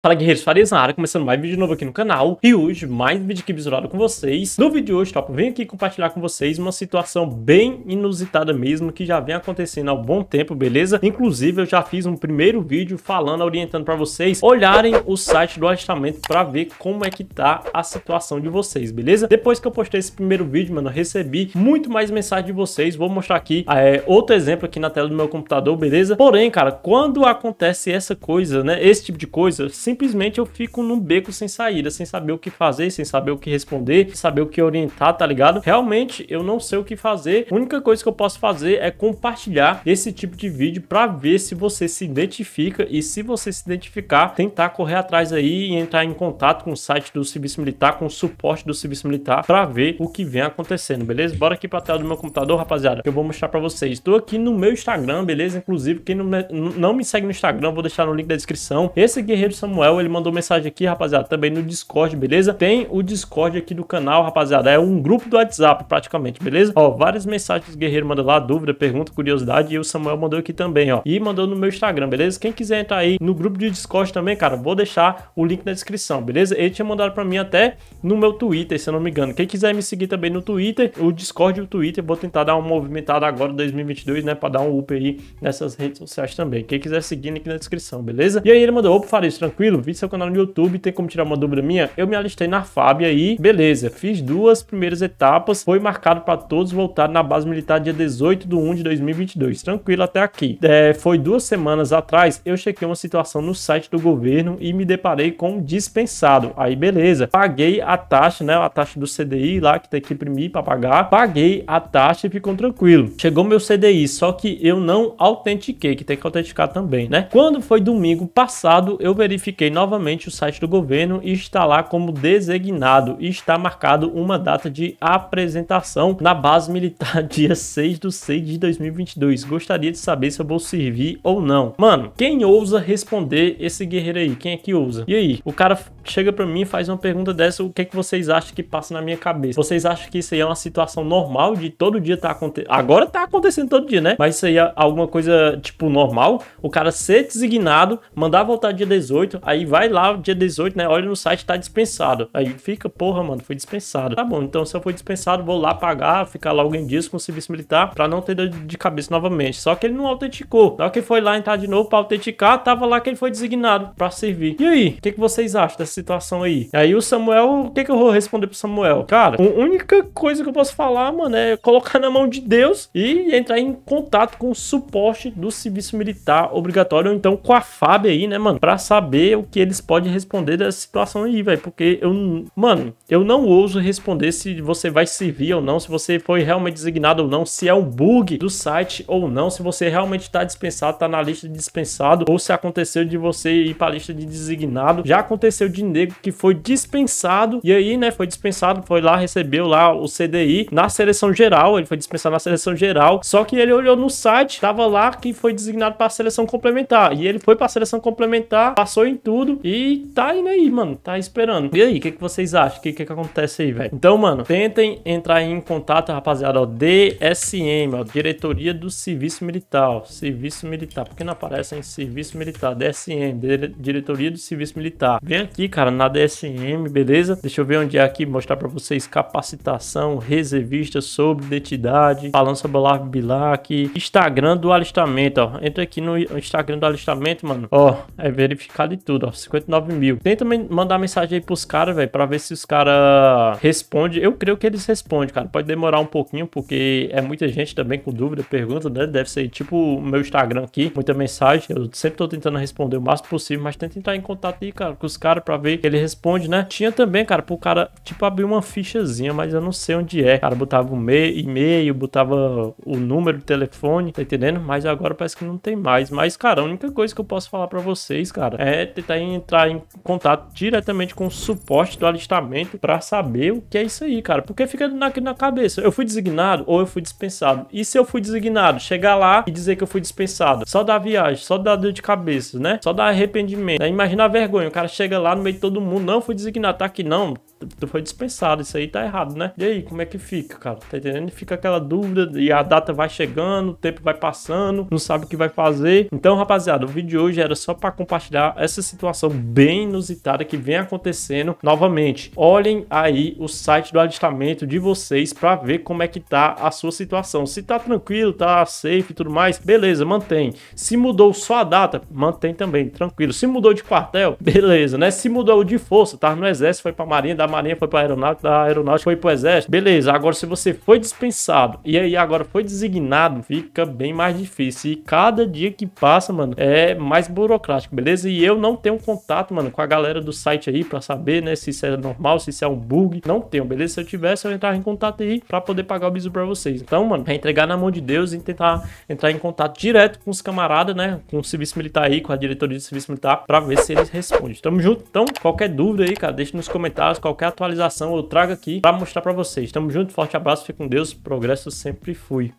Fala guerreiros, Farias na área, começando mais vídeo novo aqui no canal E hoje, mais vídeo aqui bizurado com vocês No vídeo de hoje, top, venho aqui compartilhar com vocês uma situação bem inusitada mesmo Que já vem acontecendo há um bom tempo, beleza? Inclusive, eu já fiz um primeiro vídeo falando, orientando pra vocês Olharem o site do alistamento pra ver como é que tá a situação de vocês, beleza? Depois que eu postei esse primeiro vídeo, mano, eu recebi muito mais mensagem de vocês Vou mostrar aqui é, outro exemplo aqui na tela do meu computador, beleza? Porém, cara, quando acontece essa coisa, né? Esse tipo de coisa simplesmente eu fico num beco sem saída, sem saber o que fazer, sem saber o que responder, sem saber o que orientar, tá ligado? Realmente eu não sei o que fazer. A única coisa que eu posso fazer é compartilhar esse tipo de vídeo para ver se você se identifica e se você se identificar, tentar correr atrás aí e entrar em contato com o site do serviço militar, com o suporte do serviço militar para ver o que vem acontecendo, beleza? Bora aqui para a tela do meu computador, rapaziada, que eu vou mostrar para vocês. Estou aqui no meu Instagram, beleza? Inclusive, quem não me, não me segue no Instagram, vou deixar no link da descrição. Esse Guerreiro Samuel Samuel, ele mandou mensagem aqui, rapaziada, também no Discord, beleza? Tem o Discord aqui do canal, rapaziada, é um grupo do WhatsApp praticamente, beleza? Ó, várias mensagens o Guerreiro manda lá, dúvida, pergunta, curiosidade, e o Samuel mandou aqui também, ó. E mandou no meu Instagram, beleza? Quem quiser entrar aí no grupo de Discord também, cara, vou deixar o link na descrição, beleza? Ele tinha mandado pra mim até no meu Twitter, se eu não me engano. Quem quiser me seguir também no Twitter, o Discord e o Twitter, vou tentar dar uma movimentada agora 2022, né, pra dar um up aí nessas redes sociais também. Quem quiser seguir, link na descrição, beleza? E aí ele mandou, opa, Fariz, tranquilo? tranquilo, vi seu canal no YouTube, tem como tirar uma dúvida minha? Eu me alistei na FAB aí, beleza, fiz duas primeiras etapas, foi marcado para todos voltar na base militar dia 18 de 1 de 2022, tranquilo até aqui. É, foi duas semanas atrás, eu chequei uma situação no site do governo e me deparei com dispensado, aí beleza, paguei a taxa, né, a taxa do CDI lá que tem que imprimir para pagar, paguei a taxa e ficou tranquilo. Chegou meu CDI, só que eu não autentiquei, que tem que autenticar também, né? Quando foi domingo passado, eu verifiquei verifiquei novamente o site do governo e está lá como designado e está marcado uma data de apresentação na base militar dia 6 do 6 de 2022. Gostaria de saber se eu vou servir ou não. Mano, quem ousa responder esse guerreiro aí? Quem é que ousa? E aí? O cara chega para mim e faz uma pergunta dessa, o que é que vocês acham que passa na minha cabeça? Vocês acham que isso aí é uma situação normal de todo dia tá acontecendo? Agora tá acontecendo todo dia, né? Mas isso aí é alguma coisa, tipo, normal? O cara ser designado, mandar voltar dia 18, Aí vai lá, dia 18, né? Olha no site, tá dispensado. Aí fica, porra, mano, foi dispensado. Tá bom, então se eu for dispensado, vou lá pagar, ficar lá alguém disso com o serviço militar pra não ter dor de cabeça novamente. Só que ele não autenticou. Só que foi lá entrar de novo pra autenticar, tava lá que ele foi designado pra servir. E aí, o que, que vocês acham dessa situação aí? Aí o Samuel, o que, que eu vou responder pro Samuel? Cara, a única coisa que eu posso falar, mano, é colocar na mão de Deus e entrar em contato com o suporte do serviço militar obrigatório, ou então com a FAB aí, né, mano, pra saber o que eles podem responder dessa situação aí, velho. Porque eu, mano, eu não ouso responder se você vai servir ou não, se você foi realmente designado ou não, se é um bug do site ou não, se você realmente está dispensado, está na lista de dispensado, ou se aconteceu de você ir para a lista de designado. Já aconteceu de nego que foi dispensado, e aí, né, foi dispensado, foi lá, recebeu lá o CDI na seleção geral, ele foi dispensado na seleção geral, só que ele olhou no site, tava lá que foi designado para a seleção complementar, e ele foi para a seleção complementar, passou em tudo. E tá indo aí, mano. Tá esperando. E aí, o que, que vocês acham? O que, que, que acontece aí, velho? Então, mano, tentem entrar em contato, rapaziada, ó. DSM, ó. Diretoria do Serviço Militar, ó. Serviço Militar. Por que não aparece em Serviço Militar? DSM, Diretoria do Serviço Militar. Vem aqui, cara, na DSM, beleza? Deixa eu ver onde é aqui, mostrar pra vocês capacitação, reservista sobre identidade, falando sobre o Bilac, Instagram do alistamento, ó. Entra aqui no Instagram do alistamento, mano. Ó, é verificado e tudo duro, ó, 59 mil. Tenta mandar mensagem aí pros caras, velho, pra ver se os caras respondem. Eu creio que eles respondem, cara. Pode demorar um pouquinho, porque é muita gente também com dúvida, pergunta, né? Deve ser tipo o meu Instagram aqui, muita mensagem. Eu sempre tô tentando responder o máximo possível, mas tenta entrar em contato aí, cara, com os caras pra ver que ele responde, né? Tinha também, cara, pro cara, tipo, abrir uma fichazinha, mas eu não sei onde é. Cara, botava o e-mail, botava o número de telefone, tá entendendo? Mas agora parece que não tem mais. Mas, cara, a única coisa que eu posso falar para vocês, cara, é tentar entrar em contato diretamente com o suporte do alistamento para saber o que é isso aí, cara. Porque fica na, na cabeça. Eu fui designado ou eu fui dispensado? E se eu fui designado? Chegar lá e dizer que eu fui dispensado. Só da viagem, só da dor de cabeça, né? Só da arrependimento. Né? Imagina a vergonha. O cara chega lá no meio de todo mundo. Não, fui designado. Tá aqui, não tu foi dispensado, isso aí tá errado, né? E aí, como é que fica, cara? Tá entendendo? Fica aquela dúvida e a data vai chegando, o tempo vai passando, não sabe o que vai fazer. Então, rapaziada, o vídeo de hoje era só para compartilhar essa situação bem inusitada que vem acontecendo novamente. Olhem aí o site do alistamento de vocês para ver como é que tá a sua situação. Se tá tranquilo, tá safe e tudo mais, beleza, mantém. Se mudou só a data, mantém também, tranquilo. Se mudou de quartel, beleza, né? Se mudou de força, tá no exército, foi para marinha da Marinha foi para Aeronáutica, da Aeronáutica foi para Exército. Beleza, agora se você foi dispensado e aí agora foi designado, fica bem mais difícil. E cada dia que passa, mano, é mais burocrático, beleza? E eu não tenho contato, mano, com a galera do site aí para saber, né, se isso é normal, se isso é um bug. Não tenho, beleza? Se eu tivesse, eu entrar em contato aí para poder pagar o bizu para vocês. Então, mano, é entregar na mão de Deus e tentar entrar em contato direto com os camaradas, né, com o serviço militar aí, com a diretoria do serviço militar, para ver se eles respondem. Tamo junto. Então, qualquer dúvida aí, cara, deixa nos comentários, qualquer qualquer atualização eu trago aqui para mostrar para vocês. Tamo junto, forte abraço, fique com Deus, progresso sempre fui.